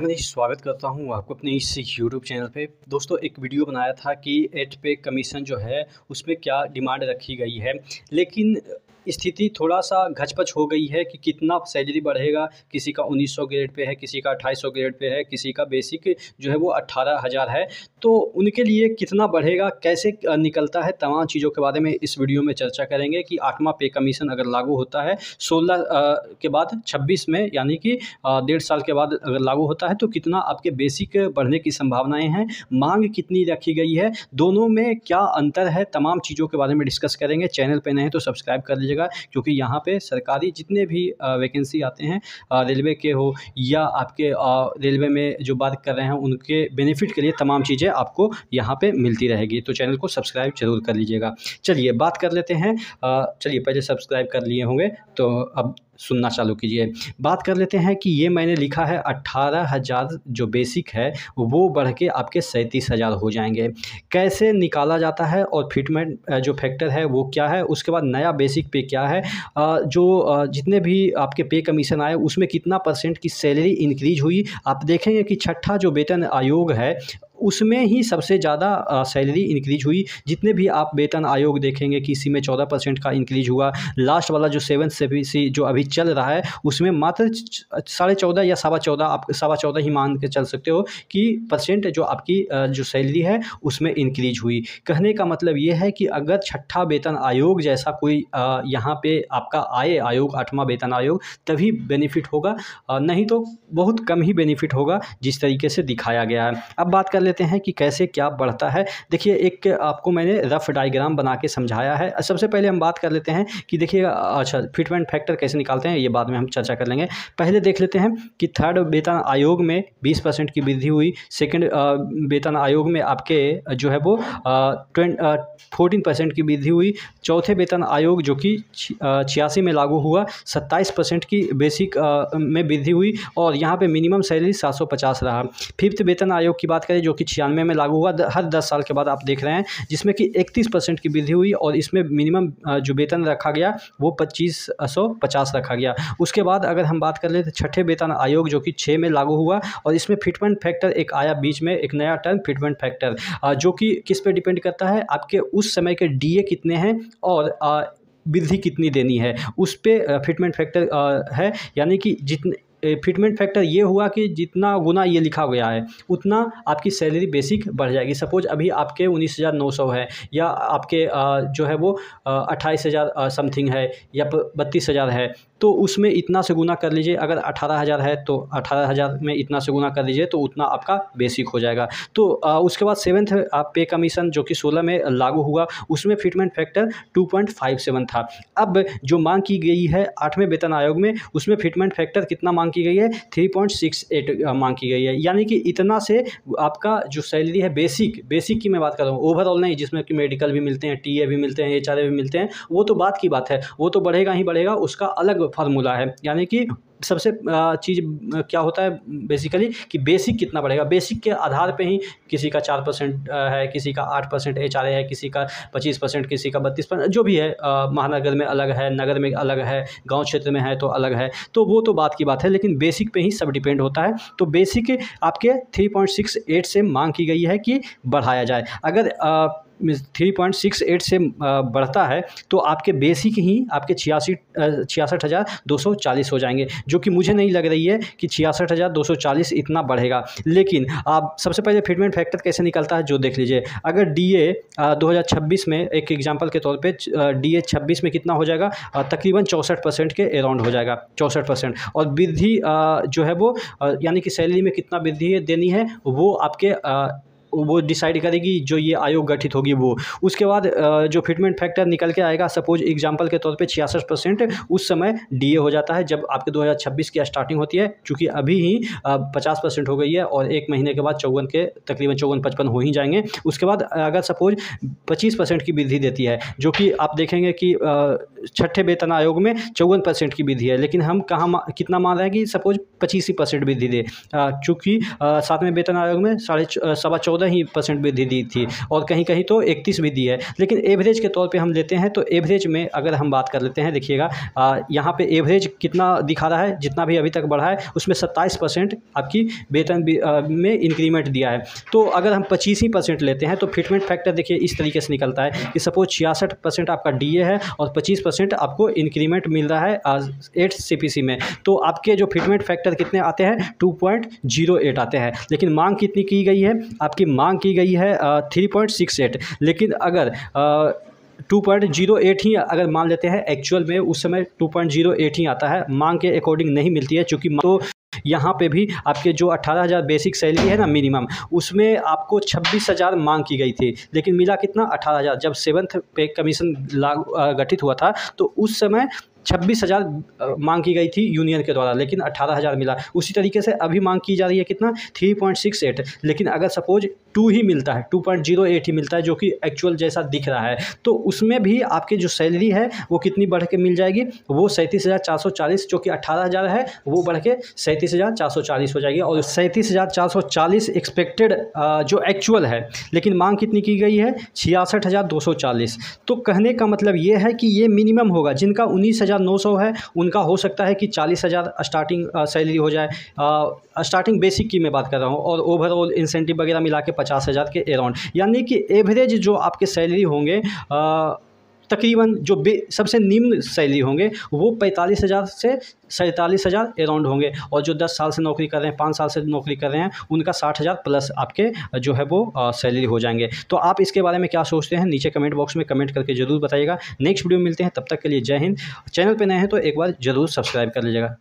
मैं स्वागत करता हूं आपको अपने इस YouTube चैनल पे दोस्तों एक वीडियो बनाया था कि एट पे कमीशन जो है उसमें क्या डिमांड रखी गई है लेकिन स्थिति थोड़ा सा घचपच हो गई है कि कितना सैलरी बढ़ेगा किसी का 1900 ग्रेड पे है किसी का 2800 ग्रेड पे है किसी का बेसिक जो है वो अट्ठारह हज़ार है तो उनके लिए कितना बढ़ेगा कैसे निकलता है तमाम चीज़ों के बारे में इस वीडियो में चर्चा करेंगे कि आठवां पे कमीशन अगर लागू होता है सोलह के बाद छब्बीस में यानी कि डेढ़ साल के बाद अगर लागू होता जाता है तो कितना आपके बेसिक बढ़ने की संभावनाएं हैं मांग कितनी रखी गई है दोनों में क्या अंतर है तमाम चीज़ों के बारे में डिस्कस करेंगे चैनल पर नहीं तो सब्सक्राइब कर लीजिएगा क्योंकि यहाँ पर सरकारी जितने भी वैकेंसी आते हैं रेलवे के हो या आपके रेलवे में जो बात कर रहे हैं उनके बेनिफिट के लिए तमाम चीज़ें आपको यहाँ पर मिलती रहेगी तो चैनल को सब्सक्राइब जरूर कर लीजिएगा चलिए बात कर लेते हैं चलिए पहले सब्सक्राइब कर लिए होंगे तो अब सुनना चालू कीजिए बात कर लेते हैं कि ये मैंने लिखा है अट्ठारह हज़ार जो बेसिक है वो बढ़ के आपके सैंतीस हज़ार हो जाएंगे कैसे निकाला जाता है और फिटमेंट जो फैक्टर है वो क्या है उसके बाद नया बेसिक पे क्या है जो जितने भी आपके पे कमीशन आए उसमें कितना परसेंट की सैलरी इंक्रीज हुई आप देखेंगे कि छठा जो वेतन आयोग है उसमें ही सबसे ज़्यादा सैलरी इंक्रीज हुई जितने भी आप वेतन आयोग देखेंगे कि इसी में चौदह परसेंट का इंक्रीज हुआ लास्ट वाला जो सेवन से जो अभी चल रहा है उसमें मात्र साढ़े चौदह या सवा चौदह आप सवा चौदह ही मान के चल सकते हो कि परसेंट जो आपकी जो सैलरी है उसमें इंक्रीज हुई कहने का मतलब ये है कि अगर छठा वेतन आयोग जैसा कोई यहाँ पे आपका आए आयोग आठवां वेतन आयोग तभी बेनिफिट होगा नहीं तो बहुत कम ही बेनिफिट होगा जिस तरीके से दिखाया गया है अब बात कर ले लेते हैं कि कैसे क्या बढ़ता है देखिए एक आपको मैंने रफ डायग्राम बना के समझाया है सबसे पहले हम बात कर लेते हैं कि देखिए अच्छा फिटमेंट फैक्टर कैसे निकालते हैं ये बाद में हम चर्चा कर लेंगे पहले देख लेते हैं कि थर्ड वेतन आयोग में बीस की वृद्धि हुई सेकेंड वेतन आयोग में आपके जो है वो ट्वें की वृद्धि हुई चौथे वेतन आयोग जो कि छियासी में लागू हुआ सत्ताईस परसेंट की बेसिक में वृद्धि हुई और यहाँ पे मिनिमम सैलरी सात सौ पचास रहा फिफ्थ वेतन आयोग की बात करें जो कि कि छियानवे में लागू हुआ हर दस साल के बाद आप देख रहे हैं जिसमें कि इकतीस परसेंट की वृद्धि हुई और इसमें मिनिमम जो वेतन रखा गया वो पच्चीस सौ पचास रखा गया उसके बाद अगर हम बात कर लें तो छठे वेतन आयोग जो कि छः में लागू हुआ और इसमें फिटमेंट फैक्टर एक आया बीच में एक नया टर्म फिटमेंट फैक्टर जो कि किस पे डिपेंड करता है आपके उस समय के डीए कितने हैं और वृद्धि कितनी देनी है उस पर फिटमेंट फैक्टर है यानी कि जितने फिटमेंट फैक्टर ये हुआ कि जितना गुना ये लिखा गया है उतना आपकी सैलरी बेसिक बढ़ जाएगी सपोज अभी आपके उन्नीस हज़ार नौ सौ है या आपके जो है वो अट्ठाईस हज़ार समथिंग है या बत्तीस हज़ार है तो उसमें इतना से गुना कर लीजिए अगर अठारह हज़ार है तो अठारह हज़ार में इतना से गुना कर लीजिए तो उतना आपका बेसिक हो जाएगा तो आ, उसके बाद सेवन्थ आप पे कमीशन जो कि सोलह में लागू हुआ उसमें fitment factor two point five seven था अब जो मांग की गई है आठवें वेतन आयोग में उसमें फिटमेंट फैक्टर कितना मांग की गई है थ्री पॉइंट सिक्स एट मांग की गई है यानी कि इतना से आपका जो सैलरी है बेसिक बेसिक की मैं बात कर रहा हूँ ओवरऑल नहीं जिसमें कि मेडिकल भी मिलते हैं टी भी मिलते हैं एच भी मिलते हैं वो तो बात की बात है वो तो बढ़ेगा ही बढ़ेगा उसका अलग फार्मूला है यानी कि सबसे चीज़ क्या होता है बेसिकली कि बेसिक कितना बढ़ेगा बेसिक के आधार पे ही किसी का चार परसेंट है किसी का आठ परसेंट एच है किसी का पच्चीस परसेंट किसी का बत्तीस परसेंट जो भी है महानगर में अलग है नगर में अलग है गांव क्षेत्र में है तो अलग है तो वो तो बात की बात है लेकिन बेसिक पे ही सब डिपेंड होता है तो बेसिक आपके थ्री से मांग की गई है कि बढ़ाया जाए अगर आ, थ्री पॉइंट सिक्स एट से बढ़ता है तो आपके बेसिक ही आपके छियासी छियासठ हज़ार दो सौ चालीस हो जाएंगे जो कि मुझे नहीं लग रही है कि छियासठ हज़ार दो सौ चालीस इतना बढ़ेगा लेकिन आप सबसे पहले फिटमेंट फैक्टर कैसे निकलता है जो देख लीजिए अगर डी ए दो हज़ार छब्बीस में एक एग्जाम्पल के तौर पर डी ए छब्बीस में कितना हो जाएगा तकरीबन चौंसठ परसेंट के अराउंड हो जाएगा चौंसठ परसेंट और वृद्धि जो है वो यानी कि सैलरी में कितना वृद्धि देनी है वो आपके वो डिसाइड करेगी जो ये आयोग गठित होगी वो उसके बाद जो फिटमेंट फैक्टर निकल के आएगा सपोज एग्जाम्पल के तौर पर छियासठ परसेंट उस समय डी हो जाता है जब आपके 2026 की स्टार्टिंग होती है चूँकि अभी ही पचास परसेंट हो गई है और एक महीने के बाद चौवन के तकरीबन चौवन पचपन हो ही जाएंगे उसके बाद अगर सपोज पच्चीस परसेंट की वृद्धि देती है जो कि आप देखेंगे कि छठे वेतन आयोग में चौवन परसेंट की वृद्धि है लेकिन हम कहाँ कितना मान रहे हैं कि सपोज पच्चीस ही परसेंट वृद्धि दे चूँकि सातवें वेतन आयोग में साढ़े सवा चौदह ही परसेंट वृद्धि दी थी और कहीं कहीं तो इकतीस भी दी है लेकिन एवरेज के तौर पर हम लेते हैं तो एवरेज में अगर हम बात कर लेते हैं देखिएगा यहाँ पर एवरेज कितना दिखा रहा है जितना भी अभी तक बढ़ा है उसमें सत्ताईस परसेंट आपकी वेतन में इंक्रीमेंट दिया है तो अगर हम पच्चीस ही परसेंट लेते हैं तो फिटमेंट फैक्टर देखिए इस तरीके से निकलता है कि सपोज छियासठ परसेंट आपका डी है और पच्चीस परसेंट आपको इंक्रीमेंट मिल रहा है एट सी में तो आपके जो फिटमेंट फैक्टर कितने आते हैं टू पॉइंट जीरो एट आते हैं लेकिन मांग कितनी की गई है आपकी मांग की गई है थ्री पॉइंट सिक्स एट लेकिन अगर आ, टू पॉइंट जीरो एट ही अगर मान लेते हैं एक्चुअल में उस समय टू पॉइंट जीरो एट ही आता है मांग के अकॉर्डिंग नहीं मिलती है चूँकि तो यहाँ पे भी आपके जो 18000 हज़ार बेसिक सैलरी है ना मिनिमम उसमें आपको छब्बीस हज़ार मांग की गई थी लेकिन मिला कितना 18000 हज़ार जब सेवन्थ पे कमीशन लागू गठित हुआ था तो उस समय छब्बीस हज़ार मांग की गई थी यूनियन के द्वारा लेकिन अट्ठारह हज़ार मिला उसी तरीके से अभी मांग की जा रही है कितना थ्री पॉइंट सिक्स एट लेकिन अगर सपोज टू ही मिलता है टू पॉइंट जीरो एट ही मिलता है जो कि एक्चुअल जैसा दिख रहा है तो उसमें भी आपकी जो सैलरी है वो कितनी बढ़ के मिल जाएगी वो सैंतीस हज़ार चार सौ चालीस जो कि अट्ठारह हज़ार है वो बढ़ के सैंतीस हज़ार चार सौ चालीस हो जाएगी और सैंतीस हज़ार चार सौ चालीस एक्सपेक्टेड जो एक्चुअल है लेकिन मांग कितनी की गई है छियासठ हज़ार दो सौ चालीस तो कहने का मतलब ये है कि ये मिनिमम होगा जिनका उन्नीस हज़ार हज़ार नौ सौ है उनका हो सकता है कि चालीस हज़ार स्टार्टिंग सैलरी हो जाए स्टार्टिंग बेसिक की मैं बात कर रहा हूँ और ओवरऑल इंसेंटिव वगैरह मिला के पचास हज़ार के अराउंड यानी कि एवरेज जो आपके सैलरी होंगे आ, तकरीबन जो बे सबसे निम्न सैलरी होंगे वो पैंतालीस हज़ार से सैंतालीस हज़ार अराउंड होंगे और जो दस साल से नौकरी कर रहे हैं पाँच साल से नौकरी कर रहे हैं उनका साठ हज़ार प्लस आपके जो है वो सैलरी हो जाएंगे तो आप इसके बारे में क्या सोचते हैं नीचे कमेंट बॉक्स में कमेंट करके ज़रूर बताइएगा नेक्स्ट वीडियो मिलते हैं तब तक के लिए जय हिंद चैनल पर नए हैं तो एक बार ज़रूर सब्सक्राइब कर लीजिएगा